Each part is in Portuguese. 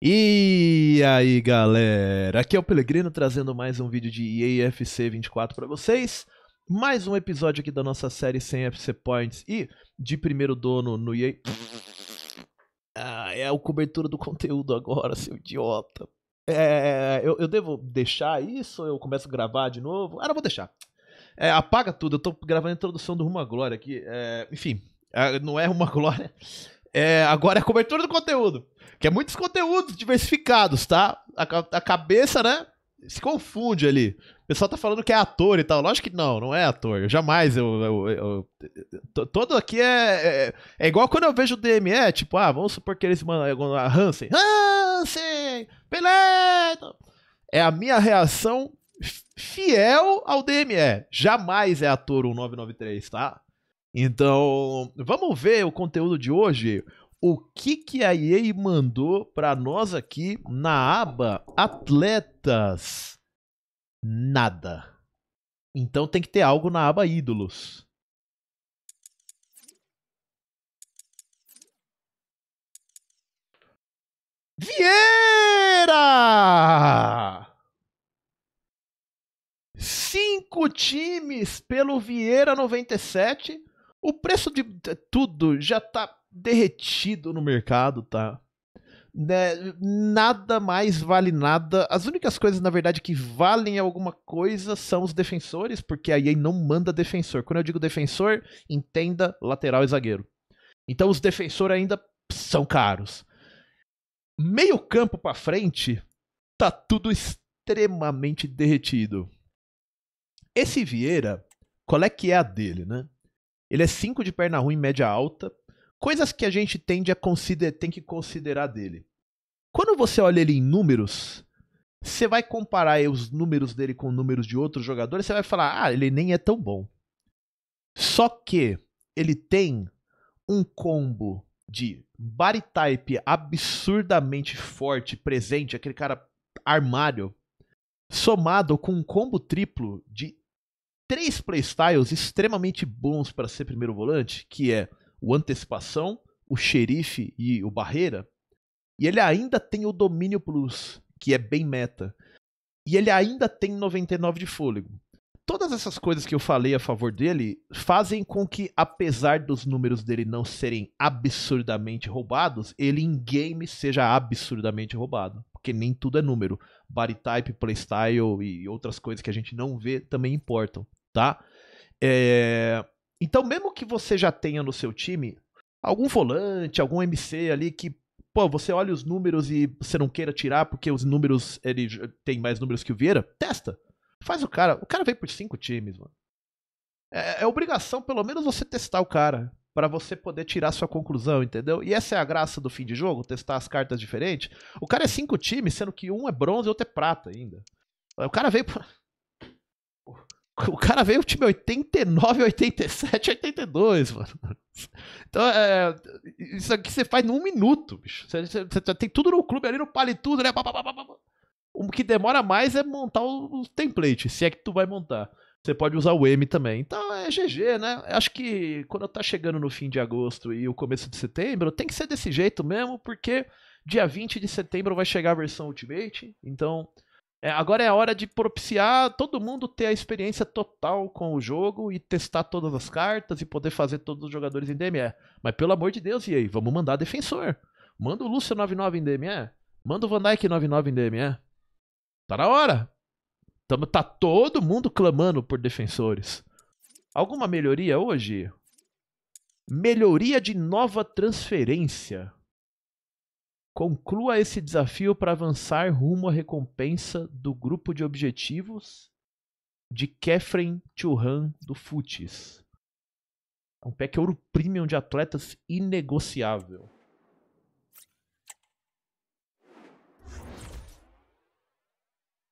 E aí galera, aqui é o Pelegrino trazendo mais um vídeo de EA FC 24 para vocês. Mais um episódio aqui da nossa série 100 FC Points e de primeiro dono no EA. Ah, é a cobertura do conteúdo agora, seu idiota. É, eu, eu devo deixar isso? Eu começo a gravar de novo? Ah, não, vou deixar. É, apaga tudo, eu tô gravando a introdução do Rumo à Glória aqui. É, enfim, é, não é Rumo à Glória. É, agora é a cobertura do conteúdo. Que é muitos conteúdos diversificados, tá? A, a cabeça, né? Se confunde ali. O pessoal tá falando que é ator e tal. Lógico que não, não é ator. Eu jamais eu. eu, eu, eu todo aqui é, é, é. igual quando eu vejo o DME, é tipo, ah, vamos supor que eles mandam. A ah, Hansen. Hansen! Pelé! Então, é a minha reação fiel ao DME. É. Jamais é ator 1993, tá? Então, vamos ver o conteúdo de hoje o que, que a EA mandou para nós aqui na aba Atletas? Nada. Então tem que ter algo na aba Ídolos. Vieira! Cinco times pelo Vieira 97. O preço de tudo já tá derretido no mercado, tá? Né, nada mais vale nada. As únicas coisas, na verdade, que valem alguma coisa são os defensores, porque a EA não manda defensor. Quando eu digo defensor, entenda lateral e zagueiro. Então os defensores ainda são caros. Meio campo para frente, tá tudo extremamente derretido. Esse Vieira, qual é que é a dele, né? Ele é 5 de perna ruim, média alta, coisas que a gente tende a consider, tem que considerar dele. Quando você olha ele em números, você vai comparar os números dele com números de outros jogadores, você vai falar, ah, ele nem é tão bom. Só que ele tem um combo de body type absurdamente forte, presente, aquele cara armário, somado com um combo triplo de três playstyles extremamente bons para ser primeiro volante, que é o Antecipação, o Xerife e o Barreira. E ele ainda tem o Domínio Plus, que é bem meta. E ele ainda tem 99 de fôlego. Todas essas coisas que eu falei a favor dele fazem com que, apesar dos números dele não serem absurdamente roubados, ele em game seja absurdamente roubado. Porque nem tudo é número. Body type, playstyle e outras coisas que a gente não vê também importam, tá? É... Então, mesmo que você já tenha no seu time algum volante, algum MC ali que, pô, você olha os números e você não queira tirar porque os números, ele tem mais números que o Vieira, testa. Faz o cara. O cara veio por cinco times, mano. É, é obrigação, pelo menos, você testar o cara. para você poder tirar sua conclusão, entendeu? E essa é a graça do fim de jogo, testar as cartas diferentes. O cara é cinco times, sendo que um é bronze e outro é prata ainda. O cara veio. Por... O cara veio time 89, 87, 82, mano. Então, é, isso aqui você faz num minuto, bicho. Você, você, você tem tudo no clube ali no palitudo, né? O que demora mais é montar o, o template, se é que tu vai montar. Você pode usar o M também. Então é GG, né? Acho que quando tá chegando no fim de agosto e o começo de setembro, tem que ser desse jeito mesmo, porque dia 20 de setembro vai chegar a versão Ultimate. Então, é, agora é a hora de propiciar todo mundo ter a experiência total com o jogo e testar todas as cartas e poder fazer todos os jogadores em DME. Mas pelo amor de Deus, e aí? Vamos mandar defensor. Manda o Lúcio 99 em DME. Manda o Van Dyke 99 em DME. Tá na hora. Tamo, tá todo mundo clamando por defensores. Alguma melhoria hoje? Melhoria de nova transferência. Conclua esse desafio para avançar rumo à recompensa do grupo de objetivos de Kefren Churran do Futis. É um pack é ouro premium de atletas inegociável.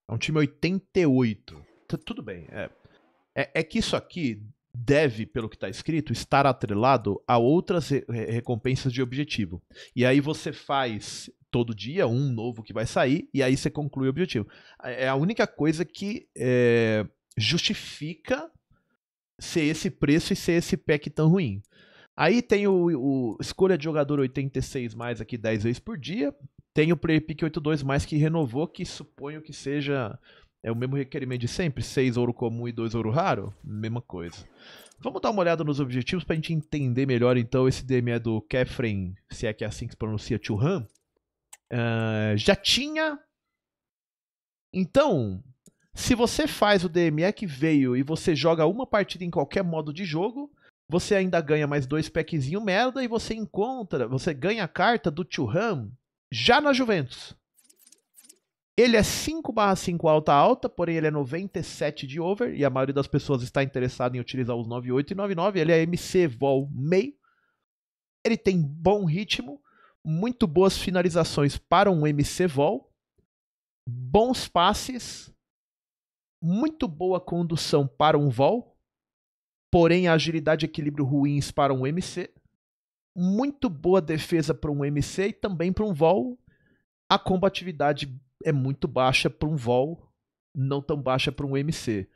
É um time 88. T tá Tudo bem. É, é, é que isso aqui deve, pelo que está escrito, estar atrelado a outras re recompensas de objetivo. E aí você faz todo dia um novo que vai sair e aí você conclui o objetivo. É a única coisa que é, justifica ser esse preço e ser esse pack tão ruim. Aí tem o, o escolha de jogador 86 mais aqui 10 vezes por dia. Tem o Player Pick 82 mais que renovou, que suponho que seja é o mesmo requerimento de sempre? 6 ouro comum e 2 ouro raro? Mesma coisa. Vamos dar uma olhada nos objetivos para a gente entender melhor então esse DME é do Kefren, se é que é assim que se pronuncia Churran. Uh, ah, já tinha. Então, se você faz o DME é que veio e você joga uma partida em qualquer modo de jogo, você ainda ganha mais dois packzinho merda e você encontra, você ganha a carta do Churran já na Juventus. Ele é 5 5 alta alta, porém ele é 97 de over e a maioria das pessoas está interessada em utilizar os 98 e 99. Ele é MC Vol meio. Ele tem bom ritmo, muito boas finalizações para um MC Vol, bons passes, muito boa condução para um Vol, porém a agilidade e equilíbrio ruins para um MC, muito boa defesa para um MC e também para um Vol, a combatividade é muito baixa para um vol, não tão baixa para um MC.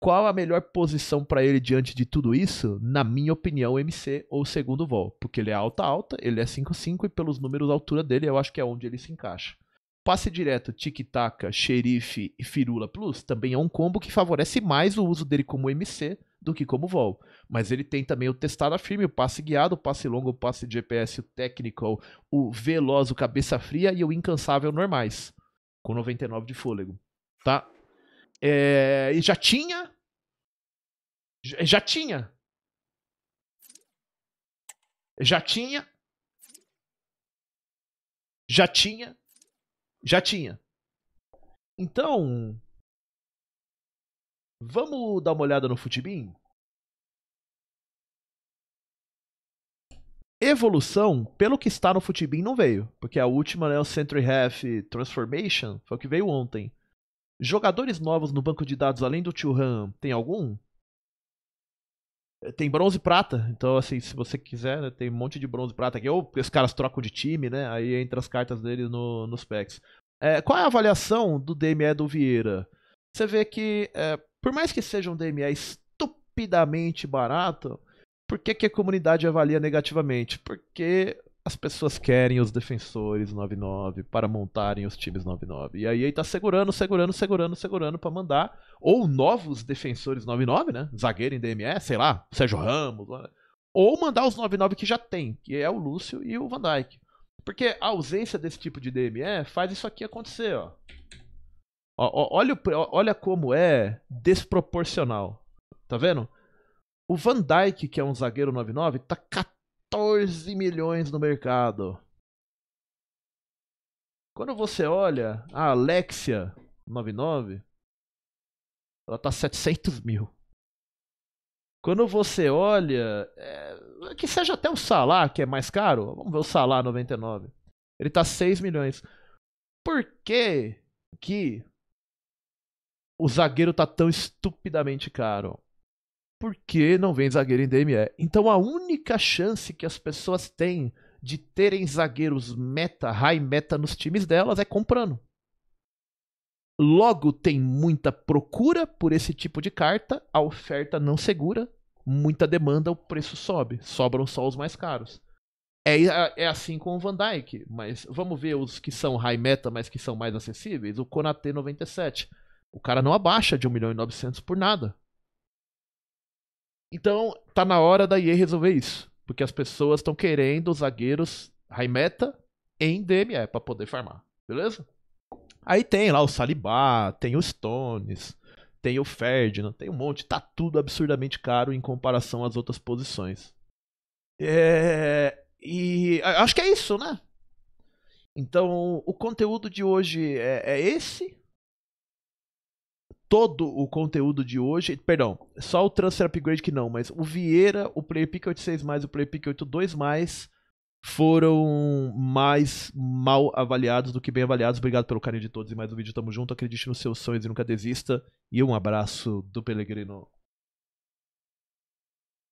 Qual a melhor posição para ele diante de tudo isso? Na minha opinião, MC ou segundo vol, porque ele é alta alta, ele é 5'5 e pelos números da altura dele, eu acho que é onde ele se encaixa. Passe direto, tic-taca, xerife e firula plus também é um combo que favorece mais o uso dele como MC do que como vol. Mas ele tem também o testada firme, o passe guiado, o passe longo, o passe de GPS, o technical, o veloz, o cabeça fria e o incansável normais com 99 de fôlego, tá? É, e já tinha, já tinha, já tinha, já tinha, já tinha. Então, vamos dar uma olhada no Futibin? Evolução, pelo que está no Futibin, não veio. Porque a última, né, o Century Half Transformation, foi o que veio ontem. Jogadores novos no banco de dados, além do Tio Han, tem algum? Tem bronze e prata. Então, assim, se você quiser, né, tem um monte de bronze e prata aqui. Ou os caras trocam de time, né? Aí entra as cartas deles no, nos packs. É, qual é a avaliação do DME do Vieira? Você vê que, é, por mais que seja um DME estupidamente barato, por que, que a comunidade avalia negativamente? Porque as pessoas querem os defensores 99 para montarem os times 99. E aí ele tá segurando, segurando, segurando, segurando para mandar ou novos defensores 99, né? Zagueiro em DMS, sei lá, Sérgio Ramos, né? ou mandar os 99 que já tem, que é o Lúcio e o Van Dijk. Porque a ausência desse tipo de DME faz isso aqui acontecer, ó. ó, ó olha, olha como é desproporcional. Tá vendo? O Van Dyke, que é um zagueiro 99, tá 14 milhões no mercado. Quando você olha a Alexia 99, ela tá 700 mil. Quando você olha, é, que seja até o Salah, que é mais caro, vamos ver o Salah 99. Ele tá 6 milhões. Por que que o zagueiro tá tão estupidamente caro? porque não vem zagueiro em DME. Então a única chance que as pessoas têm de terem zagueiros meta, high meta nos times delas é comprando. Logo, tem muita procura por esse tipo de carta, a oferta não segura, muita demanda, o preço sobe, sobram só os mais caros. É, é assim com o Van Dyke, mas vamos ver os que são high meta, mas que são mais acessíveis. O Konate 97. O cara não abaixa de 1 milhão e 900 por nada. Então, tá na hora da IE resolver isso. Porque as pessoas estão querendo zagueiros high meta em DME para poder farmar, beleza? Aí tem lá o Saliba, tem o Stones, tem o Ferdinand, tem um monte. Tá tudo absurdamente caro em comparação às outras posições. É... E acho que é isso, né? Então, o conteúdo de hoje é, é esse todo o conteúdo de hoje. Perdão, só o Transfer Upgrade que não, mas o Vieira, o Player Pick 86, o Player Pick 82 foram mais mal avaliados do que bem avaliados. Obrigado pelo carinho de todos e mais um vídeo. Tamo junto, acredite nos seus sonhos e nunca desista. E um abraço do Pelegrino.